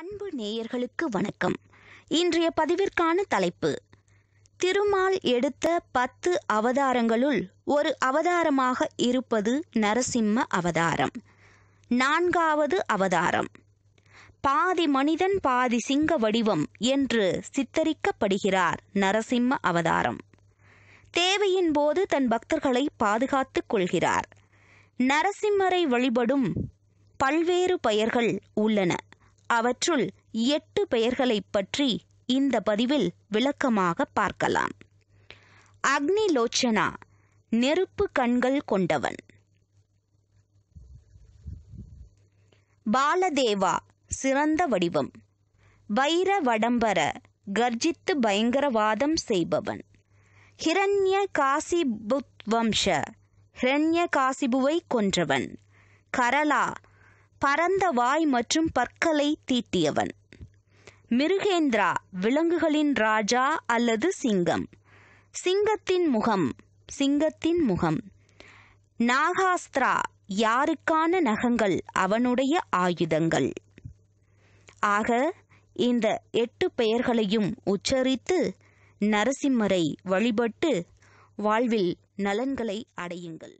அன்பு நேயர்களுக்கு வணக்கம் இன்றைய பதிவிற்கான தலைப்பு திருமால் எடுத்த பத்து அவதாரங்களுள் ஒரு அவதாரமாக இருப்பது நரசிம்ம அவதாரம் நான்காவது அவதாரம் பாதி மனிதன் பாதி சிங்க வடிவம் என்று சித்தரிக்கப்படுகிறார் நரசிம்ம அவதாரம் தேவையின் போது தன் பக்தர்களை பாதுகாத்துக் கொள்கிறார் நரசிம்மரை வழிபடும் பல்வேறு பெயர்கள் உள்ளன அவற்றுள் எட்டு பெயர்களைப் பற்றி இந்த பதிவில் விளக்கமாக பார்க்கலாம் அக்னிலோச்சனா நெருப்பு கண்கள் கொண்டவன் பாலதேவா சிறந்த வடிவம் வைர வடம்பர கர்ஜித்து பயங்கரவாதம் செய்பவன் ஹிரண்ய காசிபுத்வம்ச ஹிரண்ய காசிபுவை கொன்றவன் கரலா பரந்த வாய் மற்றும் பற்களை தீட்டியவன் மிருகேந்திரா விலங்குகளின் ராஜா அல்லது சிங்கம் சிங்கத்தின் முகம் சிங்கத்தின் முகம் நாகாஸ்திரா யாருக்கான நகங்கள் அவனுடைய ஆயுதங்கள் ஆக இந்த எட்டு பெயர்களையும் உச்சரித்து நரசிம்மரை வழிபட்டு வாழ்வில் நலன்களை அடையுங்கள்